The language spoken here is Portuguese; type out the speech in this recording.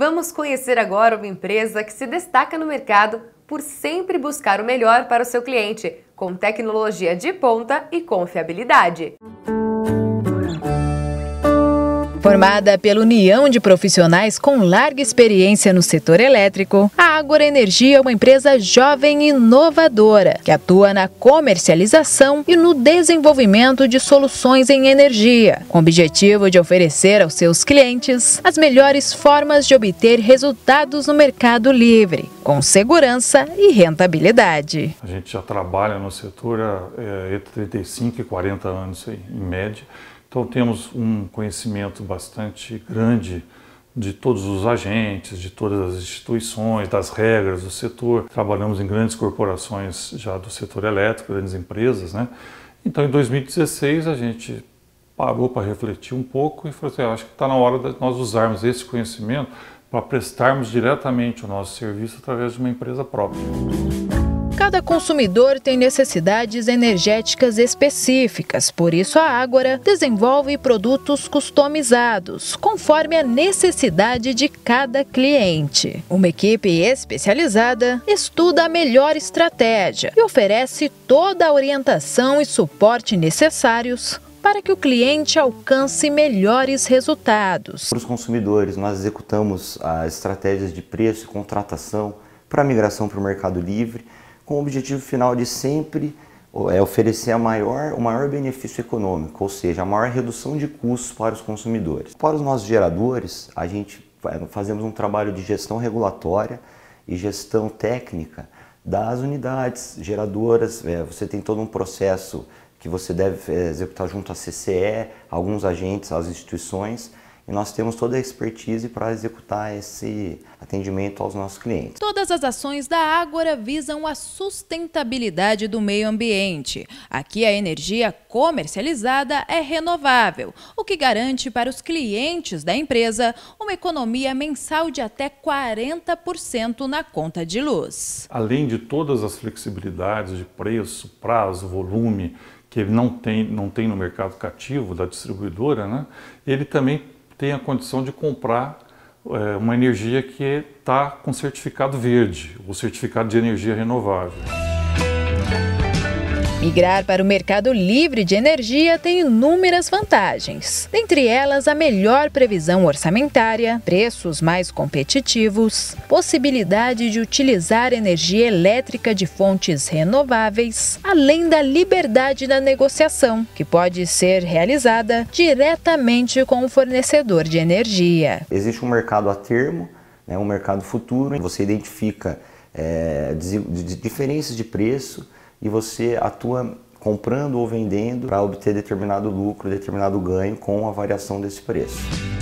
Vamos conhecer agora uma empresa que se destaca no mercado por sempre buscar o melhor para o seu cliente, com tecnologia de ponta e confiabilidade. Música Formada pela união de profissionais com larga experiência no setor elétrico, a Ágora Energia é uma empresa jovem e inovadora que atua na comercialização e no desenvolvimento de soluções em energia, com o objetivo de oferecer aos seus clientes as melhores formas de obter resultados no mercado livre, com segurança e rentabilidade. A gente já trabalha no setor há é, entre 35 e 40 anos, em média. Então temos um conhecimento bastante grande de todos os agentes, de todas as instituições, das regras do setor. Trabalhamos em grandes corporações já do setor elétrico, grandes empresas, né? Então, em 2016, a gente parou para refletir um pouco e falou assim, ah, acho que está na hora de nós usarmos esse conhecimento para prestarmos diretamente o nosso serviço através de uma empresa própria. Cada consumidor tem necessidades energéticas específicas, por isso a Ágora desenvolve produtos customizados, conforme a necessidade de cada cliente. Uma equipe especializada estuda a melhor estratégia e oferece toda a orientação e suporte necessários para que o cliente alcance melhores resultados. Para os consumidores, nós executamos as ah, estratégias de preço e contratação para a migração para o Mercado Livre com o objetivo final de sempre é oferecer a maior, o maior benefício econômico, ou seja, a maior redução de custos para os consumidores. Para os nossos geradores, a gente fazemos um trabalho de gestão regulatória e gestão técnica das unidades geradoras. É, você tem todo um processo que você deve é, executar junto à CCE, alguns agentes, às instituições, e nós temos toda a expertise para executar esse atendimento aos nossos clientes. Todas as ações da Ágora visam a sustentabilidade do meio ambiente. Aqui a energia comercializada é renovável, o que garante para os clientes da empresa uma economia mensal de até 40% na conta de luz. Além de todas as flexibilidades de preço, prazo, volume, que ele não tem, não tem no mercado cativo da distribuidora, né? ele também tem a condição de comprar é, uma energia que está com certificado verde, ou certificado de energia renovável. Migrar para o mercado livre de energia tem inúmeras vantagens, dentre elas a melhor previsão orçamentária, preços mais competitivos, possibilidade de utilizar energia elétrica de fontes renováveis, além da liberdade da negociação, que pode ser realizada diretamente com o fornecedor de energia. Existe um mercado a termo, né, um mercado futuro, você identifica é, diferenças de preço e você atua comprando ou vendendo para obter determinado lucro, determinado ganho com a variação desse preço.